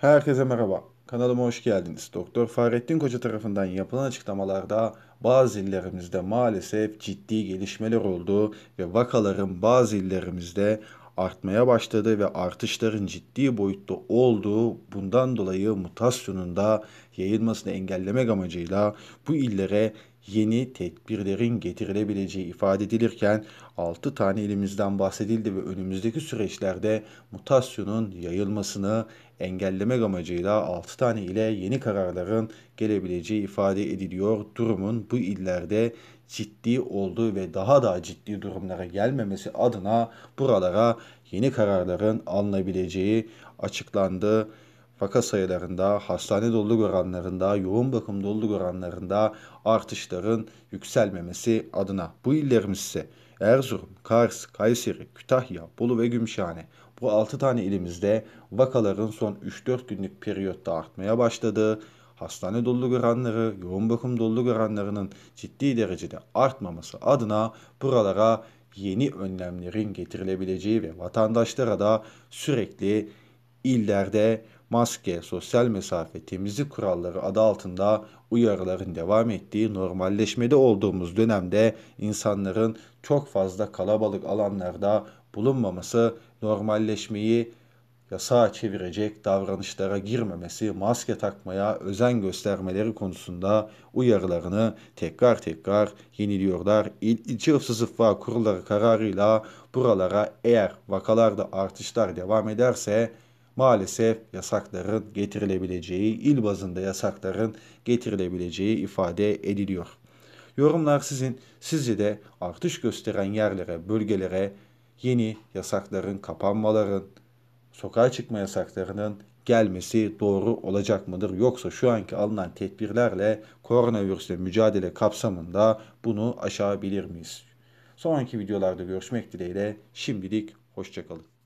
Herkese merhaba. Kanalıma hoş geldiniz. Doktor Fahrettin Koca tarafından yapılan açıklamalarda bazı illerimizde maalesef ciddi gelişmeler oldu ve vakaların bazı illerimizde artmaya başladı ve artışların ciddi boyutta olduğu bundan dolayı mutasyonun da yayılmasını engellemek amacıyla bu illere yeni tedbirlerin getirilebileceği ifade edilirken 6 tane elimizden bahsedildi ve önümüzdeki süreçlerde mutasyonun yayılmasını engellemek amacıyla 6 tane ile yeni kararların gelebileceği ifade ediliyor. Durumun bu illerde ciddi olduğu ve daha da ciddi durumlara gelmemesi adına buralara yeni kararların alınabileceği açıklandı. Vaka sayılarında, hastane doluluk oranlarında, yoğun bakım doluluk oranlarında artışların yükselmemesi adına bu illerimiz ise Erzurum, Kars, Kayseri, Kütahya, Bolu ve Gümüşhane bu 6 tane ilimizde vakaların son 3-4 günlük periyotta artmaya başladığı hastane doluluk oranları, yoğun bakım doluluk oranlarının ciddi derecede artmaması adına buralara yeni önlemlerin getirilebileceği ve vatandaşlara da sürekli illerde maske, sosyal mesafe, temizlik kuralları adı altında uyarıların devam ettiği normalleşmede olduğumuz dönemde insanların çok fazla kalabalık alanlarda bulunmaması normalleşmeyi yasağa çevirecek davranışlara girmemesi, maske takmaya özen göstermeleri konusunda uyarılarını tekrar tekrar yeniliyorlar. İl, ilçe Hıfzı Sıffa kurulları kararıyla buralara eğer vakalarda artışlar devam ederse maalesef yasakların getirilebileceği, il bazında yasakların getirilebileceği ifade ediliyor. Yorumlar sizin. Sizce de artış gösteren yerlere, bölgelere yeni yasakların, kapanmaların, sokağa çıkma yasaklarının gelmesi doğru olacak mıdır? Yoksa şu anki alınan tedbirlerle koronavirüsle mücadele kapsamında bunu aşabilir miyiz? Sonraki videolarda görüşmek dileğiyle şimdilik hoşçakalın.